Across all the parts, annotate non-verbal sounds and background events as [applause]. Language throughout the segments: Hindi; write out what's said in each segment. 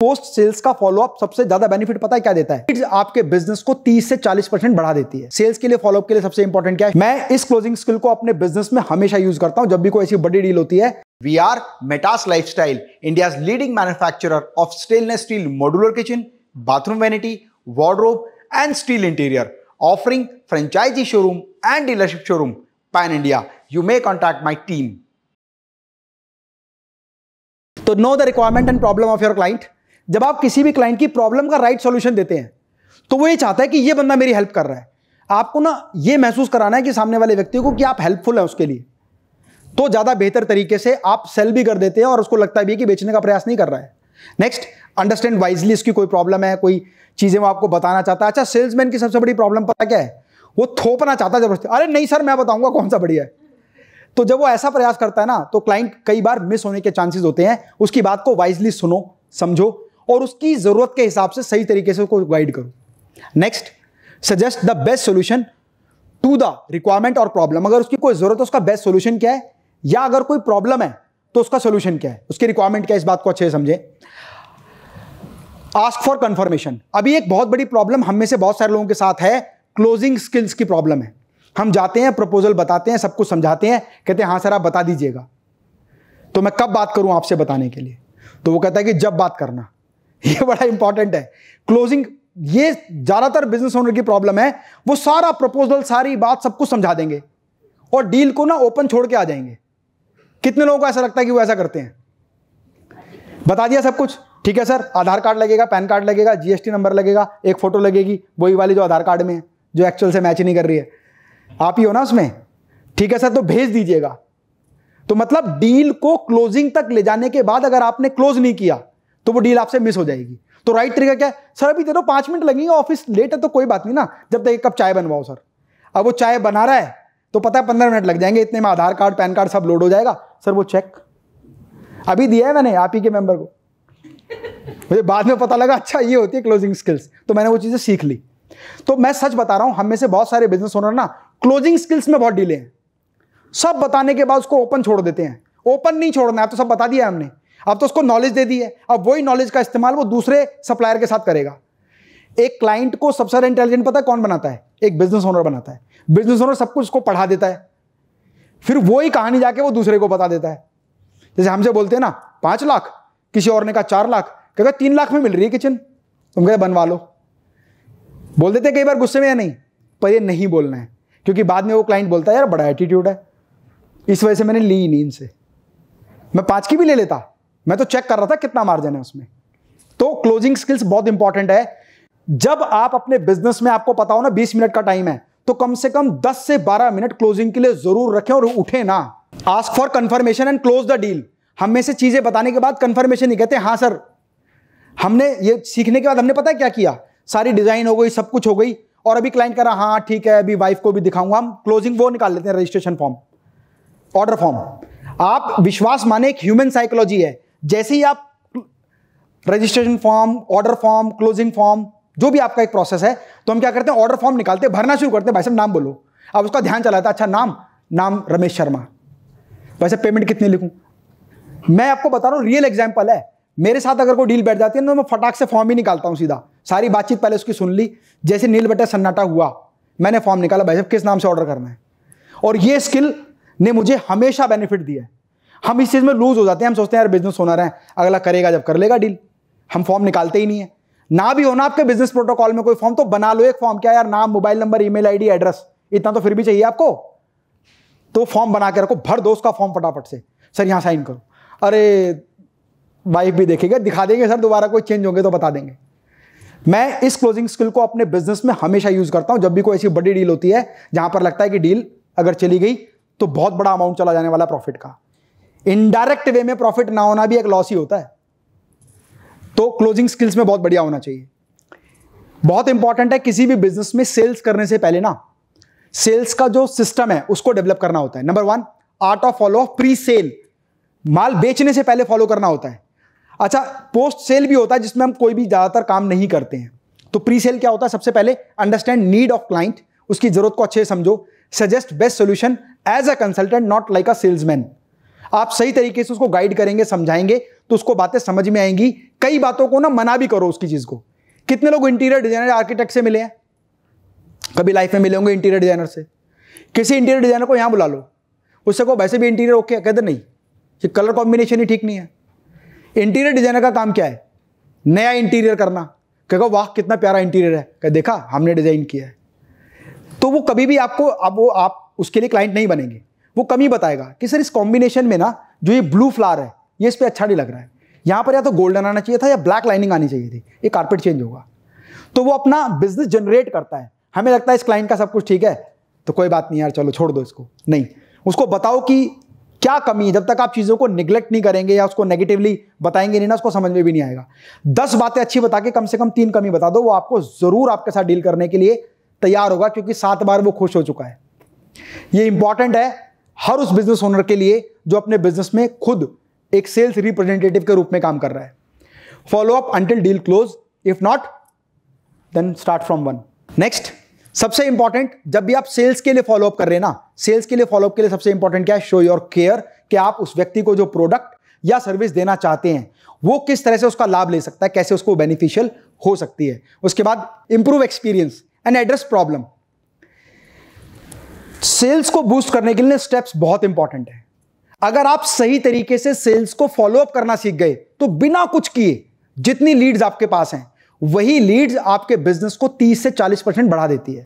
पोस्ट सेल्स का फॉलोअप सबसे ज्यादा बेनिफिट पता है क्या देता है इट्स आपके बिजनेस को 30 से 40 परसेंट बढ़ा देती है सेल्स के लिए फॉलोअप के लिए सबसे इंपॉर्टेंट क्या है मैं इस क्लोजिंग स्किल को अपने बिजनेस में हमेशा यूज करता हूं जब भी कोई ऐसी बड़ी डील होती है we are Metas lifestyle India leading manufacture of stainless steel modular kitchen bathroom vanity wardrobe and steel interior offering franchisee showroom and dealership showroom pan India you may contact my team to know the requirement and problem of your client जब आप किसी भी क्लाइंट की प्रॉब्लम का राइट सॉल्यूशन देते हैं तो वो ये चाहता है कि ये बंदा मेरी हेल्प कर रहा है आपको ना ये महसूस कराना है कि सामने वाले व्यक्ति को कि आप हेल्पफुल हैं उसके लिए तो ज़्यादा बेहतर तरीके से आप सेल भी कर देते हैं और उसको लगता भी है कि बेचने का प्रयास नहीं कर रहा है नेक्स्ट अंडरस्टैंड वाइजली इसकी कोई प्रॉब्लम है कोई चीज़ें वो आपको बताना चाहता है अच्छा सेल्समैन की सबसे बड़ी प्रॉब्लम पता क्या है वो थोपना चाहता है जबरदस्ती अरे नहीं सर मैं बताऊंगा कौन सा बढ़िया है तो जब वो ऐसा प्रयास करता है ना तो क्लाइंट कई बार मिस होने के चांसेस होते हैं उसकी बात को वाइजली सुनो समझो और उसकी ज़रूरत के हिसाब से सही तरीके से उसको गाइड करूं next suggest the best solution to the requirement और प्रॉब्लम अगर उसकी कोई ज़रूरत है उसका बेस्ट सोल्यूशन क्या है या अगर कोई प्रॉब्लम है तो उसका सोल्यूशन क्या है उसकी रिक्वायरमेंट क्या है इस बात को अच्छे से समझे आस्क फॉर कंफर्मेशन अभी एक बहुत बड़ी प्रॉब्लम हम में से बहुत सारे लोगों के साथ है क्लोजिंग स्किल्स की प्रॉब्लम है हम जाते हैं प्रपोजल बताते हैं सब कुछ समझाते हैं कहते हैं हाँ सर आप बता दीजिएगा तो मैं कब बात करूं आपसे बताने के लिए तो वो कहता है कि जब बात करना [laughs] ये बड़ा इंपॉर्टेंट है क्लोजिंग ये ज्यादातर बिजनेस ओनर की प्रॉब्लम है वो सारा प्रपोजल सारी बात सब कुछ समझा देंगे और डील को ना ओपन छोड़ के आ जाएंगे कितने लोगों को ऐसा लगता है कि वो ऐसा करते हैं बता दिया सब कुछ ठीक है सर आधार कार्ड लगेगा पैन कार्ड लगेगा जीएसटी नंबर लगेगा एक फोटो लगेगी वही वाली जो आधार कार्ड में जो एक्चुअल से मैच नहीं कर रही है आप ही हो ना उसमें ठीक है सर तो भेज दीजिएगा तो मतलब डील को क्लोजिंग तक ले जाने के बाद अगर आपने क्लोज नहीं किया तो वो डील आपसे मिस हो जाएगी तो राइट तरीका क्या है सर अभी दे दो पाँच मिनट लगेंगे ऑफिस लेट है तो कोई बात नहीं ना जब तक एक कप चाय बनवाओ सर अब वो चाय बना रहा है तो पता है पंद्रह मिनट लग जाएंगे इतने में आधार कार्ड पैन कार्ड सब लोड हो जाएगा सर वो चेक अभी दिया है मैंने आप ही के मेंबर को मुझे बाद में पता लगा अच्छा ये होती है क्लोजिंग स्किल्स तो मैंने वो चीज़ें सीख ली तो मैं सच बता रहा हूं हम में से बहुत सारे बिजनेस ओनर ना क्लोजिंग स्किल्स में बहुत डीले हैं सब बताने के बाद उसको ओपन छोड़ देते हैं ओपन नहीं छोड़ना है तो सब बता दिया हमने अब तो उसको नॉलेज दे दी है अब वही नॉलेज का इस्तेमाल वो दूसरे सप्लायर के साथ करेगा एक क्लाइंट को सबसे ज्यादा इंटेलिजेंट पता है कौन बनाता है एक बिजनेस ओनर बनाता है बिजनेस ओनर सब कुछ उसको पढ़ा देता है फिर वही कहानी जाके वो दूसरे को बता देता है जैसे हमसे बोलते हैं ना पांच लाख किसी और ने कहा चार लाख कहते तीन लाख में मिल रही है किचन तुम कहते बनवा लो बोल देते कई बार गुस्से में या नहीं पर ये नहीं बोलना है क्योंकि बाद में वो क्लाइंट बोलता है यार बड़ा एटीट्यूड है इस वजह से मैंने ली नहीं इनसे मैं पाँच की भी ले लेता मैं तो चेक कर रहा था कितना मार्जिन है उसमें तो क्लोजिंग स्किल्स बहुत इंपॉर्टेंट है जब आप अपने बिजनेस में आपको पता हो ना 20 मिनट का टाइम है तो कम से कम 10 से 12 मिनट क्लोजिंग के लिए जरूर रखें और उठे ना ask for confirmation and close the deal हम में से चीजें बताने के बाद कंफर्मेशन नहीं कहते हाँ सर हमने ये सीखने के बाद हमने पता है क्या किया सारी डिजाइन हो गई सब कुछ हो गई और अभी क्लाइंट कह रहा हाँ ठीक है अभी वाइफ को भी दिखाऊंगा हम क्लोजिंग वो निकाल लेते हैं रजिस्ट्रेशन फॉर्म ऑर्डर फॉर्म आप विश्वास माने एक ह्यूमन साइकोलॉजी है जैसे ही आप registration form order form closing form जो भी आपका एक प्रोसेस है तो हम क्या करते हैं ऑर्डर फॉर्म निकालते हैं भरना शुरू करते हैं भाई साहब नाम बोलो अब उसका ध्यान चलाता अच्छा नाम नाम रमेश शर्मा वैसे पेमेंट कितनी लिखूं मैं आपको बता रहा हूं रियल एग्जाम्पल है मेरे साथ अगर कोई डील बैठ जाती है ना तो मैं फटाक से फॉर्म ही निकालता हूँ सीधा सारी बातचीत पहले उसकी सुन ली जैसे नील बटे सन्नाटा हुआ मैंने फॉर्म निकाला भाई साहब किस नाम से ऑर्डर करना है और ये स्किल ने मुझे हमेशा बेनिफिट दिया है हम इस चीज़ में लूज़ हो जाते हैं हम सोचते हैं यार बिजनेस होना है अगला करेगा जब कर लेगा डील हम फॉर्म निकालते ही नहीं है ना भी होना आपके बिजनेस प्रोटोकॉल में कोई फॉर्म तो बना लो एक फॉर्म क्या यार नाम mobile number email address इतना तो फिर भी चाहिए आपको तो फॉर्म बना के रखो भर दो उसका फॉर्म फटाफट से सर यहाँ साइन करो अरे वाइफ भी देखेगा दिखा देंगे सर दोबारा कोई चेंज होंगे तो बता देंगे मैं इस क्लोजिंग स्किल को अपने बिजनेस में हमेशा यूज करता हूं जब भी कोई ऐसी बड़ी डील होती है जहां पर लगता है कि डील अगर चली गई तो बहुत बड़ा अमाउंट चला जाने वाला प्रॉफिट का इनडायरेक्ट वे में प्रॉफिट ना होना भी एक लॉस ही होता है तो क्लोजिंग स्किल्स में बहुत बढ़िया होना चाहिए बहुत इंपॉर्टेंट है किसी भी बिजनेस में सेल्स करने से पहले ना सेल्स का जो सिस्टम है उसको डेवलप करना होता है number one art of follow of pre sale माल बेचने से पहले फॉलो करना होता है अच्छा पोस्ट सेल भी होता है जिसमें हम कोई भी ज़्यादातर काम नहीं करते हैं तो प्री सेल क्या होता है सबसे पहले अंडरस्टैंड नीड ऑफ क्लाइंट उसकी जरूरत को अच्छे समझो suggest best solution as a consultant not like a salesman आप सही तरीके से उसको गाइड करेंगे समझाएंगे तो उसको बातें समझ में आएंगी कई बातों को ना मना भी करो उसकी चीज़ को कितने लोग इंटीरियर डिजाइनर आर्किटेक्ट से मिले हैं कभी लाइफ में मिले होंगे इंटीरियर डिजाइनर से किसी इंटीरियर डिजाइनर को यहाँ बुला लो उससे कहो वैसे भी इंटीरियर ओके कहते नहीं ये कलर कॉम्बिनेशन ही ठीक नहीं है इंटीरियर डिजाइनर का काम क्या है नया इंटीरियर करना कहो वाह कितना प्यारा इंटीरियर है कह देखा हमने डिजाइन किया है तो वो कभी भी आपको अब वो आप उसके लिए क्लाइंट नहीं बनेंगे वो कमी बताएगा कि सर इस कॉम्बिनेशन में ना जो ये ब्लू फ्लावर है ये इस पर अच्छा नहीं लग रहा है यहाँ पर या तो गोल्डन आना चाहिए था या ब्लैक लाइनिंग आनी चाहिए थी ये कारपेट चेंज होगा तो वो अपना बिजनेस जनरेट करता है हमें लगता है इस क्लाइंट का सब कुछ ठीक है तो कोई बात नहीं यार चलो छोड़ दो इसको नहीं उसको बताओ कि क्या कमी है जब तक आप चीज़ों को निग्लेक्ट नहीं करेंगे या उसको नेगेटिवली बताएंगे नहीं ना उसको समझ में भी नहीं आएगा दस बातें अच्छी बता के कम से कम तीन कमी बता दो वो आपको ज़रूर आपके साथ डील करने के लिए तैयार होगा क्योंकि सात बार वो खुश हो चुका है ये इंपॉर्टेंट है हर उस बिजनेस ओनर के लिए जो अपने बिजनेस में खुद एक सेल्स रिप्रेजेंटेटिव के रूप में काम कर रहा है follow up until deal close if not then start from one next सबसे इंपॉर्टेंट जब भी आप सेल्स के लिए फॉलोअप कर रहे हैं ना सेल्स के लिए फॉलोअप के लिए सबसे इंपॉर्टेंट क्या है शो योर केयर कि आप उस व्यक्ति को जो प्रोडक्ट या सर्विस देना चाहते हैं वो किस तरह से उसका लाभ ले सकता है कैसे उसको बेनिफिशियल हो सकती है उसके बाद improve experience and address problem sales को बूस्ट करने के लिए स्टेप्स बहुत इंपॉर्टेंट है अगर आप सही तरीके से सेल्स को फॉलोअप करना सीख गए तो बिना कुछ किए जितनी लीड्स आपके पास हैं वही लीड्स आपके बिजनेस को 30 से 40 परसेंट बढ़ा देती है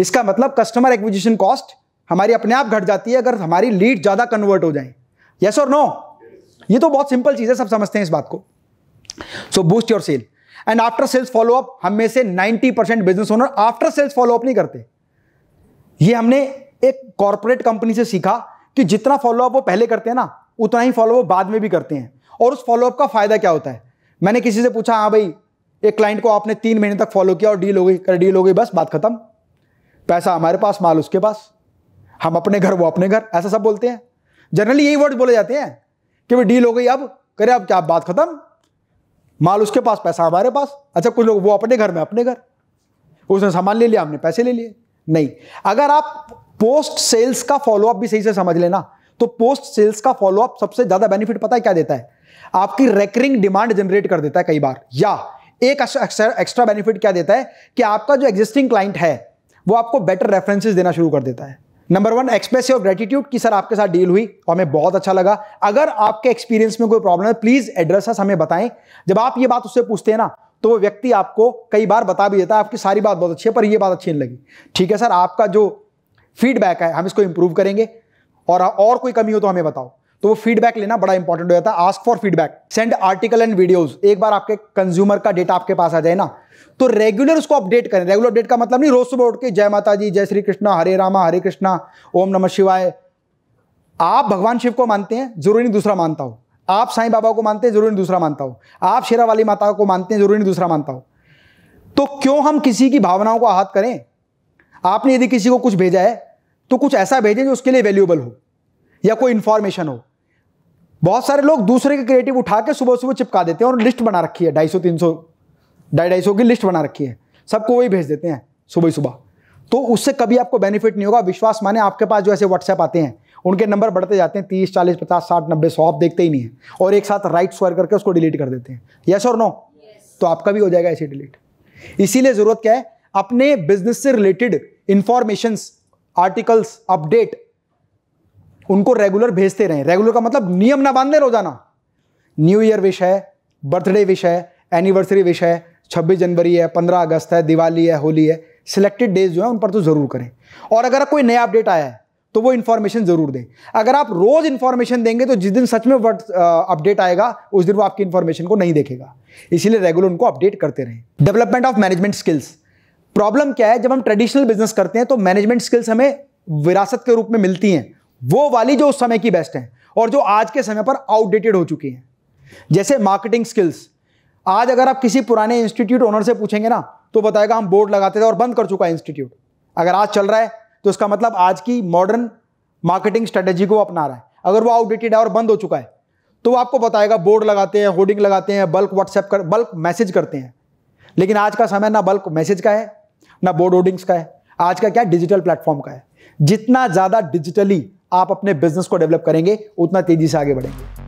इसका मतलब कस्टमर एक्विजिशन कॉस्ट हमारी अपने आप घट जाती है अगर हमारी लीड ज़्यादा कन्वर्ट हो जाए यस और नो ये तो बहुत सिंपल चीज़ है सब समझते हैं इस बात को so boost your sale and after sales follow up हम में से 90 percent business owner after sales follow up नहीं करते ये हमने एक कॉरपोरेट कंपनी से सीखा कि जितना फॉलोअप वो पहले करते हैं ना उतना ही फॉलोअप बाद में भी करते हैं और उस फॉलोअप का फ़ायदा क्या होता है मैंने किसी से पूछा हाँ भाई एक क्लाइंट को आपने तीन महीने तक फॉलो किया और डील हो गई कर डील हो गई बस बात खत्म पैसा हमारे पास माल उसके पास हम अपने घर वो अपने घर ऐसा सब बोलते हैं जनरली यही वर्ड बोले जाते हैं कि भाई डील हो गई अब करे अब क्या बात खत्म माल उसके पास पैसा हमारे पास अच्छा कुछ लोग वो अपने घर में अपने घर उसने सामान ले लिया हमने पैसे ले लिए नहीं अगर आप पोस्ट सेल्स का फॉलोअप भी सही से समझ लेना तो पोस्ट सेल्स का फॉलोअप सबसे ज्यादा बेनिफिट पता है क्या देता है आपकी रेकरिंग डिमांड जनरेट कर देता है कई बार या एक एक्स्ट्रा बेनिफिट क्या देता है कि आपका जो एग्जिस्टिंग क्लाइंट है वो आपको बेटर रेफरेंसेस देना शुरू कर देता है number one express your gratitude की सर आपके साथ डील हुई और हमें बहुत अच्छा लगा अगर आपके एक्सपीरियंस में कोई प्रॉब्लम है प्लीज एड्रेस हमें बताएं जब आप ये बात उससे पूछते हैं ना तो वो व्यक्ति आपको कई बार बता भी देता है आपकी सारी बात बहुत अच्छी है पर ये बात अच्छी नहीं लगी ठीक है सर आपका जो फीडबैक है हम इसको इंप्रूव करेंगे और और कोई कमी हो तो हमें बताओ तो वो फीडबैक लेना बड़ा इंपॉर्टेंट हो जाता है ask for feedback send article and videos एक बार आपके कंज्यूमर का डेटा आपके पास आ जाए ना तो रेगुलर उसको अपडेट करें रेगुलर अपडेट का मतलब नहीं रोज सुबह उठ के जय माता जी जय श्री कृष्णा हरे रामा हरे कृष्णा ओम नमः शिवाय आप भगवान शिव को मानते हैं जरूरी नहीं दूसरा मानता हो आप साईं बाबा को मानते हैं जरूर दूसरा मानता हो आप शेरा वाली माता को मानते हैं जरूर दूसरा मानता हो तो क्यों हम किसी की भावनाओं को आहत करें आपने यदि किसी को कुछ भेजा है तो कुछ ऐसा भेजें जो उसके लिए वैल्यूएबल हो या कोई इंफॉर्मेशन हो बहुत सारे लोग दूसरे के क्रिएटिव उठा के सुबह सुबह चिपका देते हैं और लिस्ट बना रखी है ढाई सौ तीन सौ ढाई ढाई सौ की लिस्ट बना रखी है सबको वही भेज देते हैं सुबह सुबह तो उससे कभी आपको बेनिफिट नहीं होगा विश्वास माने आपके पास जो ऐसे व्हाट्सएप आते हैं उनके नंबर बढ़ते जाते हैं तीस चालीस पचास साठ नब्बे सौ आप देखते ही नहीं है और एक साथ राइट स्क्वायर करके उसको डिलीट कर देते हैं यस और नो तो आपका भी हो जाएगा ऐसे डिलीट इसीलिए ज़रूरत क्या है अपने बिजनेस से रिलेटेड इंफॉर्मेशन आर्टिकल्स अपडेट उनको रेगुलर भेजते रहें रेगुलर का मतलब नियम ना बांध रोजाना न्यू ईयर विश है बर्थडे विश है एनिवर्सरी विश है छब्बीस जनवरी है पंद्रह अगस्त है दिवाली है होली है सिलेक्टेड डेज जो है उन पर तो ज़रूर करें और अगर कोई नया अपडेट आया है तो वो इन्फॉर्मेशन ज़रूर दें अगर आप रोज़ इन्फॉर्मेशन देंगे तो जिस दिन सच में वर्ड अपडेट आएगा उस दिन वो आपकी इन्फॉर्मेशन को नहीं देखेगा इसीलिए रेगुलर उनको अपडेट करते रहें development of management skills problem क्या है जब हम ट्रेडिशनल बिजनेस करते हैं तो मैनेजमेंट स्किल्स हमें विरासत के रूप में मिलती हैं वो वाली जो उस समय की बेस्ट हैं और जो आज के समय पर आउटडेटेड हो चुकी हैं जैसे मार्केटिंग स्किल्स आज अगर आप किसी पुराने इंस्टीट्यूट ओनर से पूछेंगे ना तो बताएगा हम बोर्ड लगाते थे और बंद कर चुका है इंस्टीट्यूट अगर आज चल रहा है तो इसका मतलब आज की मॉडर्न मार्केटिंग स्ट्रेटेजी को अपना रहा है अगर वो आउटडेटेड है और बंद हो चुका है तो वो आपको बताएगा बोर्ड लगाते हैं होर्डिंग लगाते हैं बल्क व्हाट्सएप कर बल्क मैसेज करते हैं लेकिन आज का समय ना बल्क मैसेज का है ना बोर्ड होर्डिंग्स का है आज का क्या डिजिटल प्लेटफॉर्म का है जितना ज़्यादा डिजिटली आप अपने बिजनेस को डेवलप करेंगे उतना तेजी से आगे बढ़ेंगे